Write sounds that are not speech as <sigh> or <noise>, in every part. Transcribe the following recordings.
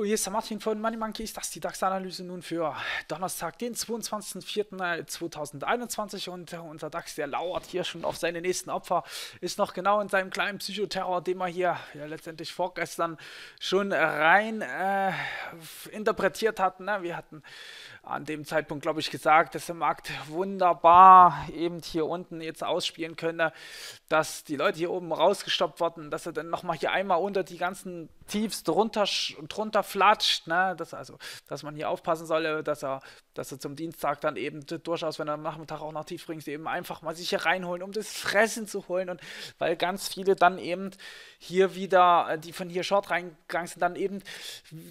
Hallo, hier ist der Martin von Money Monkeys. Das ist die DAX-Analyse nun für Donnerstag, den 22.04.2021. Äh, Und äh, unser DAX, der lauert hier schon auf seine nächsten Opfer, ist noch genau in seinem kleinen Psychoterror, den wir hier ja, letztendlich vorgestern schon rein äh, interpretiert hatten. Ne? Wir hatten an dem Zeitpunkt, glaube ich, gesagt, dass der Markt wunderbar eben hier unten jetzt ausspielen könne, dass die Leute hier oben rausgestoppt wurden, dass er dann nochmal hier einmal unter die ganzen Tiefs drunter, drunter flatscht, ne? dass, also, dass man hier aufpassen solle, dass er dass du zum Dienstag dann eben durchaus, wenn du am Nachmittag auch noch tief bringst, eben einfach mal sich hier reinholen, um das Fressen zu holen. Und weil ganz viele dann eben hier wieder, äh, die von hier Short reingegangen sind, dann eben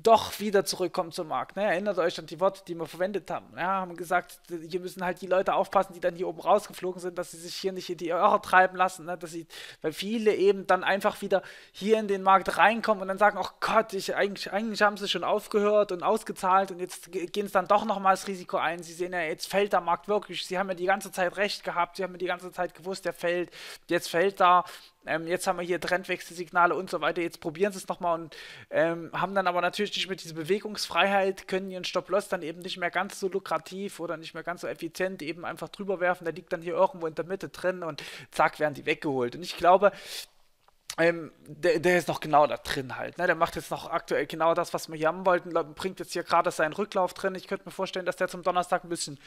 doch wieder zurückkommen zum Markt. Ne? Erinnert euch an die Worte, die wir verwendet haben. Ja, haben gesagt, hier müssen halt die Leute aufpassen, die dann hier oben rausgeflogen sind, dass sie sich hier nicht in die Irre treiben lassen. Ne? Dass sie, weil viele eben dann einfach wieder hier in den Markt reinkommen und dann sagen, oh Gott, ich, eigentlich, eigentlich haben sie schon aufgehört und ausgezahlt und jetzt gehen es dann doch nochmals das Risiko Risiko ein. Sie sehen ja, jetzt fällt der Markt wirklich. Sie haben ja die ganze Zeit recht gehabt. Sie haben ja die ganze Zeit gewusst, der fällt. Jetzt fällt da. Ähm, jetzt haben wir hier Trendwechselsignale und so weiter. Jetzt probieren sie es nochmal und ähm, haben dann aber natürlich nicht mit dieser Bewegungsfreiheit, können ihren Stop-Loss dann eben nicht mehr ganz so lukrativ oder nicht mehr ganz so effizient eben einfach drüber werfen. Der liegt dann hier irgendwo in der Mitte drin und zack, werden die weggeholt. Und ich glaube, ähm, der, der, ist noch genau da drin halt. Ne? Der macht jetzt noch aktuell genau das, was wir hier haben wollten. Bringt jetzt hier gerade seinen Rücklauf drin. Ich könnte mir vorstellen, dass der zum Donnerstag ein bisschen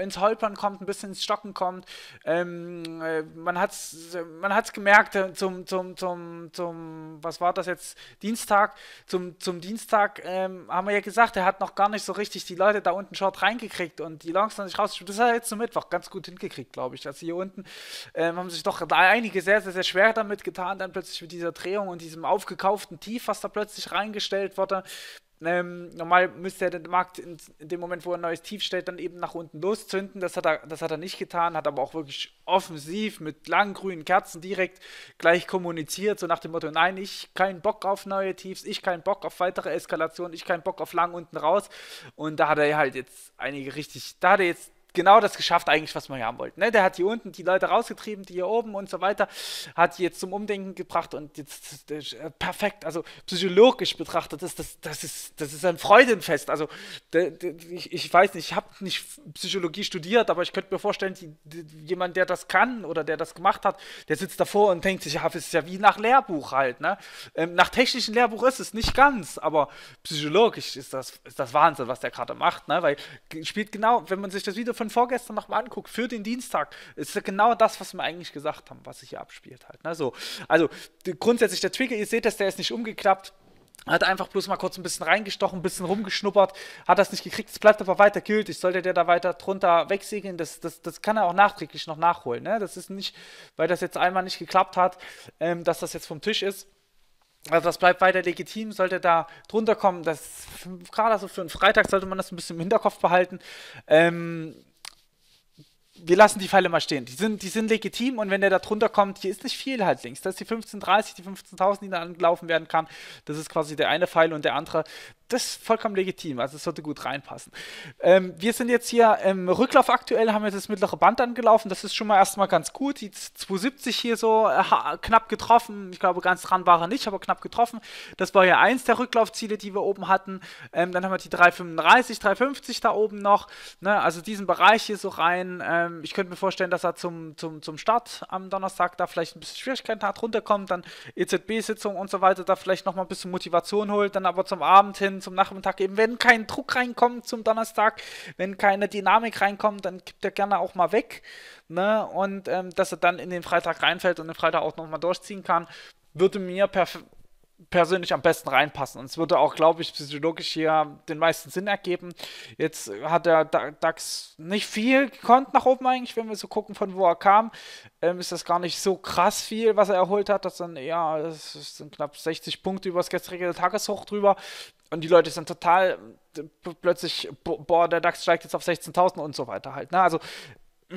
ins Holpern kommt, ein bisschen ins Stocken kommt. Ähm, äh, man hat es man hat's gemerkt äh, zum, zum, zum, zum, was war das jetzt? Dienstag. Zum, zum Dienstag ähm, haben wir ja gesagt, er hat noch gar nicht so richtig die Leute da unten short reingekriegt und die Longs noch nicht rausgespielt. Das hat er jetzt zum Mittwoch ganz gut hingekriegt, glaube ich. Also hier unten ähm, haben sich doch einige sehr, sehr, sehr schwer damit getan, dann plötzlich plötzlich mit dieser Drehung und diesem aufgekauften Tief, was da plötzlich reingestellt wurde, ähm, normal müsste er den Markt in, dem Moment, wo er ein neues Tief stellt, dann eben nach unten loszünden. Das hat er, das hat er nicht getan, hat aber auch wirklich offensiv mit langen grünen Kerzen direkt gleich kommuniziert, so nach dem Motto, nein, ich keinen Bock auf neue Tiefs, ich keinen Bock auf weitere Eskalation, ich keinen Bock auf lang unten raus. Und da hat er halt jetzt einige richtig, da hat er jetzt genau das geschafft, eigentlich, was man hier haben wollte. Ne? Der hat hier unten die Leute rausgetrieben, die hier oben und so weiter, hat die jetzt zum Umdenken gebracht und jetzt äh, perfekt. Also psychologisch betrachtet, das, das, das, ist, das ist ein Freudenfest. Also de, de, ich, ich weiß nicht, ich habe nicht Psychologie studiert, aber ich könnte mir vorstellen, die, die, jemand, der das kann oder der das gemacht hat, der sitzt davor und denkt sich, ja, das ist ja wie nach Lehrbuch halt. Ne? Ähm, nach technischem Lehrbuch ist es nicht ganz, aber psychologisch ist das, ist das Wahnsinn, was der gerade macht. Ne? Weil spielt genau, wenn man sich das Video von gestern, vorgestern nochmal anguckt für den Dienstag, ist ja genau das, was wir eigentlich gesagt haben, was sich hier abspielt halt. Ne? So, also grundsätzlich der Trigger, ihr seht das, der ist nicht umgeklappt. Hat einfach bloß mal kurz ein bisschen reingestochen, ein bisschen rumgeschnuppert, hat das nicht gekriegt, es bleibt aber weiter gilt. Ich Sollte der da weiter drunter wegsegeln, das, das, das kann er auch nachträglich noch nachholen. Ne? Das ist nicht, weil das jetzt einmal nicht geklappt hat, ähm, dass das jetzt vom Tisch ist. Also das bleibt weiter legitim, sollte da drunter kommen. Das gerade so für einen Freitag sollte man das ein bisschen im Hinterkopf behalten. Ähm, wir lassen die Pfeile mal stehen. Die sind, die sind legitim und wenn der da drunter kommt, hier ist nicht viel halt links. Das ist die 1530, die 15.000, die da angelaufen werden kann. Das ist quasi der eine Pfeil und der andere das ist vollkommen legitim. Also es sollte gut reinpassen. Ähm, wir sind jetzt hier im Rücklauf aktuell, haben jetzt das mittlere Band angelaufen. Das ist schon mal erstmal ganz gut. Die 270 hier so äh, knapp getroffen. Ich glaube, ganz dran war er nicht, aber knapp getroffen. Das war ja eins der Rücklaufziele, die wir oben hatten. Ähm, dann haben wir die 335, 350 da oben noch. Ne? Also diesen Bereich hier so rein. Ähm, ich könnte mir vorstellen, dass er zum, zum, zum Start am Donnerstag da vielleicht ein bisschen Schwierigkeiten hat, runterkommt. Dann EZB-Sitzung und so weiter, da vielleicht nochmal ein bisschen Motivation holt. Dann aber zum Abend hin zum Nachmittag eben Wenn kein Druck reinkommt zum Donnerstag, wenn keine Dynamik reinkommt, dann gibt er gerne auch mal weg. Ne? Und ähm, dass er dann in den Freitag reinfällt und den Freitag auch nochmal durchziehen kann, würde mir perf persönlich am besten reinpassen. Und es würde auch, glaube ich, psychologisch hier den meisten Sinn ergeben. Jetzt hat der DAX nicht viel gekonnt nach oben eigentlich, wenn wir so gucken, von wo er kam. Ähm, ist das gar nicht so krass viel, was er erholt hat. Das sind, ja, das sind knapp 60 Punkte übers gestrige Tageshoch drüber. Und die Leute sind total äh, plötzlich, boah, der DAX steigt jetzt auf 16.000 und so weiter halt. Ne? Also, mm,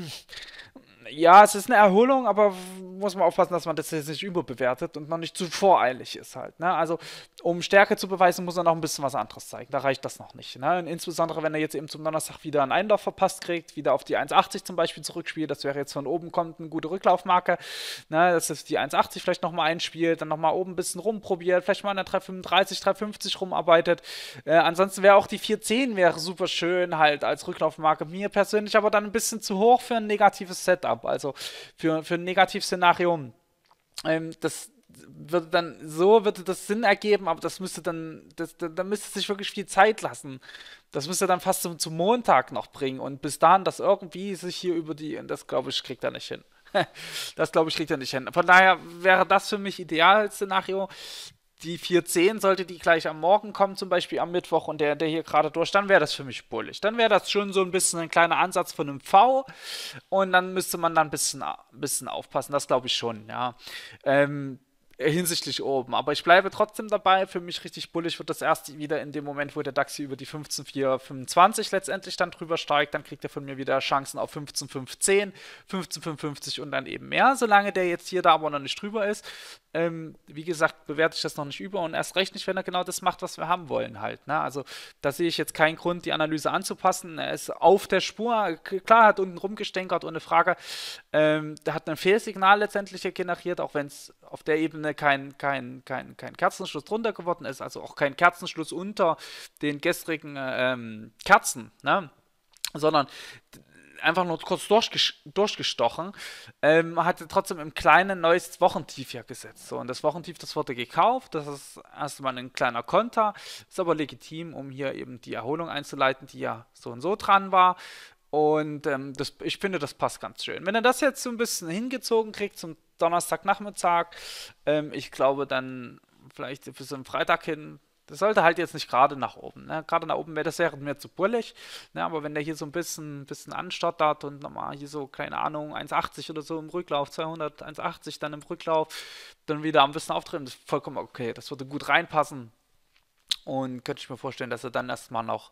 ja, es ist eine Erholung, aber muss man aufpassen, dass man das jetzt nicht überbewertet und man nicht zu voreilig ist halt. Ne? Also, um Stärke zu beweisen, muss er noch ein bisschen was anderes zeigen. Da reicht das noch nicht. Ne? insbesondere, wenn er jetzt eben zum Donnerstag wieder einen Einlauf verpasst kriegt, wieder auf die 1,80 zum Beispiel zurückspielt, das wäre jetzt von oben kommt eine gute Rücklaufmarke, ne? dass es die 1,80 vielleicht nochmal einspielt, dann nochmal oben ein bisschen rumprobiert, vielleicht mal an der 3,35, 3,50 rumarbeitet. Äh, ansonsten wäre auch die 4,10 wäre super schön halt als Rücklaufmarke. Mir persönlich aber dann ein bisschen zu hoch für ein negatives Setup, also für, für ein negatives Szenario Szenario, ähm, das würde dann, so würde das Sinn ergeben, aber das müsste dann, das, da, müsste sich wirklich viel Zeit lassen. Das müsste dann fast zum, zum Montag noch bringen und bis dahin das irgendwie sich hier über die, und das glaube ich, kriegt er nicht hin. <laughs> das glaube ich, kriegt er nicht hin. Von daher wäre das für mich ideal Szenario die 410 sollte die gleich am Morgen kommen, zum Beispiel am Mittwoch, und der, der hier gerade durch, dann wäre das für mich bullig. Dann wäre das schon so ein bisschen ein kleiner Ansatz von einem V und dann müsste man dann ein bisschen, ein bisschen aufpassen. Das glaube ich schon, ja. Ähm, hinsichtlich oben. Aber ich bleibe trotzdem dabei. Für mich richtig bullig wird das erst wieder in dem Moment, wo der DAX hier über die 15,425 letztendlich dann drüber steigt. Dann kriegt er von mir wieder Chancen auf 15,510, 15,55 und dann eben mehr. Solange der jetzt hier da aber noch nicht drüber ist, ähm, wie gesagt, bewerte ich das noch nicht über und erst recht nicht, wenn er genau das macht, was wir haben wollen halt. Ne? Also da sehe ich jetzt keinen Grund, die Analyse anzupassen. Er ist auf der Spur. Klar, hat unten rumgestänkert, ohne Frage. Ähm, hat ein Fehlsignal letztendlich generiert, auch wenn es auf der Ebene kein, kein, kein, kein Kerzenschluss drunter geworden ist, also auch kein Kerzenschluss unter den gestrigen ähm, Kerzen, ne? sondern einfach nur kurz durchges durchgestochen, ähm, hatte trotzdem im Kleinen neues Wochentief ja gesetzt. So, und das Wochentief, das wurde gekauft, das ist erstmal ein kleiner Konter, ist aber legitim, um hier eben die Erholung einzuleiten, die ja so und so dran war. Und ähm, das, ich finde, das passt ganz schön. Wenn er das jetzt so ein bisschen hingezogen kriegt zum Donnerstagnachmittag. Ähm, ich glaube dann vielleicht für so einen Freitag hin. Das sollte halt jetzt nicht gerade nach oben. Ne? Gerade nach oben wäre das wäre mir zu bullig. Ne? Aber wenn der hier so ein bisschen, bisschen anstottert und nochmal hier so, keine Ahnung, 1,80 oder so im Rücklauf, 200, 1,80 dann im Rücklauf, dann wieder ein bisschen auftreten, das ist vollkommen okay. Das würde gut reinpassen. Und könnte ich mir vorstellen, dass er dann erstmal noch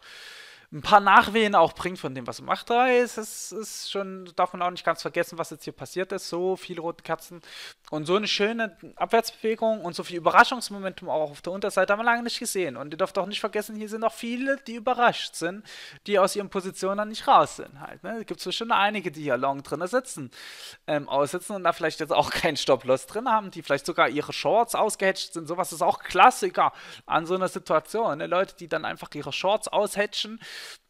ein paar Nachwehen auch bringt von dem, was er macht. ist es ist schon, darf man auch nicht ganz vergessen, was jetzt hier passiert ist. So viele rote Katzen und so eine schöne Abwärtsbewegung und so viel Überraschungsmomentum auch auf der Unterseite haben wir lange nicht gesehen. Und ihr dürft auch nicht vergessen, hier sind auch viele, die überrascht sind, die aus ihren Positionen dann nicht raus sind. Halt, ne? Es gibt bestimmt einige, die hier long drin sitzen, ähm, aussitzen und da vielleicht jetzt auch <laughs> keinen Stop-Loss drin haben, die vielleicht sogar ihre Shorts ausgehatcht sind. Sowas ist auch Klassiker an so einer Situation. Ne? Leute, die dann einfach ihre Shorts aushatchen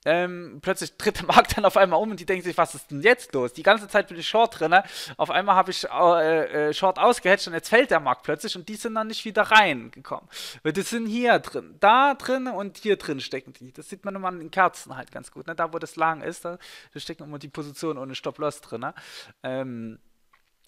ähm, plötzlich tritt der Markt <laughs> dann auf einmal um und die denken sich, was ist denn jetzt los? Die ganze Zeit bin ich Short drin, auf einmal habe ich äh, äh, äh Short ausgehatcht und jetzt fällt der Markt plötzlich und die sind dann nicht wieder reingekommen. Weil die sind hier drin, da drin und hier drin stecken die. Das sieht man immer an den Kerzen halt ganz gut. Ne? Da, wo das lang ist, da, stecken immer die Positionen ohne Stop-Loss drin. Ne? Ähm,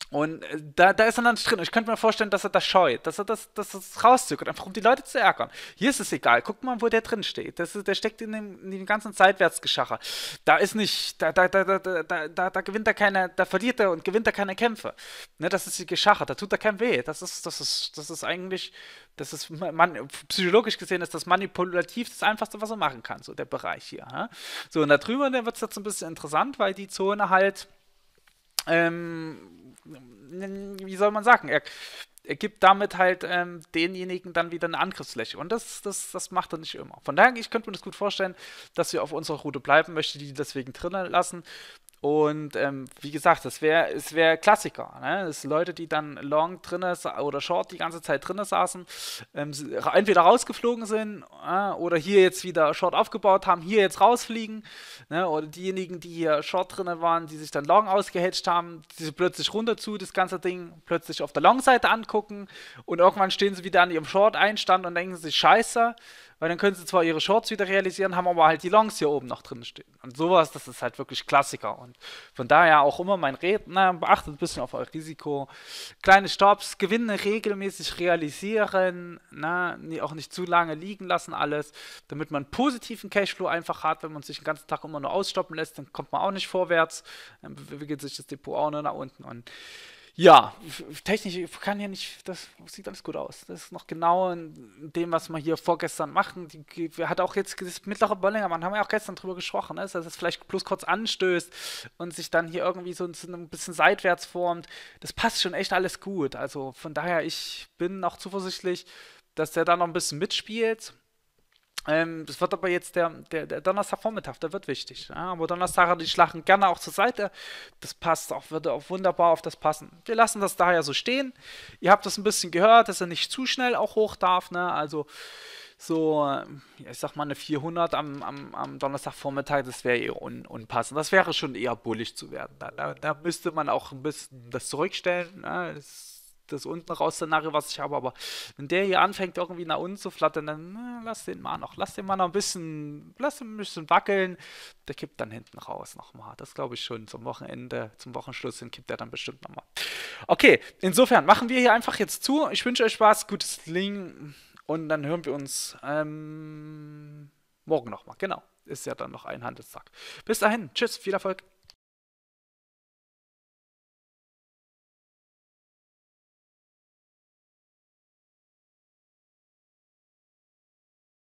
und äh, da, da ist er dann drin. Und ich könnte mir vorstellen, dass er das scheut, dass er das, dass das rauszögert, einfach um die Leute zu ärgern. Hier ist es egal. Guck mal, wo der drin steht. Das ist, der steckt in dem, in dem ganzen Seitwärtsgeschacher. Da ist nicht, da, da, da, da, da, da, da gewinnt er keine, da verliert er und gewinnt er keine Kämpfe. Ne, das ist die Geschacher, da tut er kein weh. Das ist, das ist, das ist eigentlich, das ist man, psychologisch gesehen ist das manipulativ das Einfachste, was er machen kann, so der Bereich hier. Ne? So, und da drüber wird es jetzt ein bisschen interessant, weil die Zone halt. Ähm, wie soll man sagen, er, er gibt damit halt ähm, denjenigen dann wieder eine Angriffsfläche. Und das, das, das macht er nicht immer. Von daher, ich könnte mir das gut vorstellen, dass wir auf unserer Route bleiben, möchte die deswegen drinnen lassen. Und ähm, wie gesagt, das wäre es wär Klassiker. Ne? Das sind Leute, die dann long drinne oder short die ganze Zeit drinne saßen, ähm, entweder rausgeflogen sind äh, oder hier jetzt wieder short aufgebaut haben, hier jetzt rausfliegen. Ne? Oder diejenigen, die hier short drinne waren, die sich dann long ausgehatcht haben, die sind plötzlich runter zu, das ganze Ding plötzlich auf der Long-Seite angucken und irgendwann stehen sie wieder an ihrem Short-Einstand und denken sich, scheiße, weil dann können sie zwar ihre Shorts wieder realisieren, haben aber halt die Longs hier oben noch drin stehen. Und sowas, das ist halt wirklich Klassiker. Und von daher auch immer mein Redner, beachtet ein bisschen auf euer Risiko. Kleine Stops, Gewinne regelmäßig realisieren, na, auch nicht zu lange liegen lassen alles, damit man positiven Cashflow einfach hat. Wenn man sich den ganzen Tag immer nur ausstoppen lässt, dann kommt man auch nicht vorwärts, dann bewegt sich das Depot auch nur nach unten. Und ja, technisch kann ja nicht, das sieht alles gut aus. Das ist noch genau in dem, was wir hier vorgestern machen. Die, die hat auch jetzt das mittlere Böllingermann, haben wir auch gestern drüber gesprochen, ne? dass es vielleicht bloß kurz anstößt und sich dann hier irgendwie so ein bisschen seitwärts formt. Das passt schon echt alles gut. Also von daher, ich bin auch zuversichtlich, dass der da noch ein bisschen mitspielt. Ähm, das wird aber jetzt der, der, der Donnerstagvormittag, der wird wichtig. Ja? Aber Donnerstag hat die Schlachten gerne auch zur Seite. Das passt auch, würde auch wunderbar auf das passen. Wir lassen das daher so stehen. Ihr habt das ein bisschen gehört, dass er nicht zu schnell auch hoch darf. Ne? Also so, ich sag mal, eine 400 am, am, am Donnerstagvormittag, das wäre eher un, unpassend. Das wäre schon eher bullig zu werden. Da, da, da, müsste man auch ein bisschen das zurückstellen. Ne? Das das unten raus Szenario, was ich habe, aber wenn der hier anfängt, irgendwie nach unten zu flattern, dann na, lass den mal noch, lass den mal noch ein bisschen, lass ihn ein bisschen wackeln, der kippt dann hinten raus nochmal. Das glaube ich schon, zum Wochenende, zum Wochenschluss hin kippt er dann bestimmt nochmal. Okay, insofern machen wir hier einfach jetzt zu. Ich wünsche euch Spaß, gutes Link und dann hören wir uns ähm, morgen nochmal. Genau, ist ja dann noch ein Handelstag. Bis dahin, tschüss, viel Erfolg.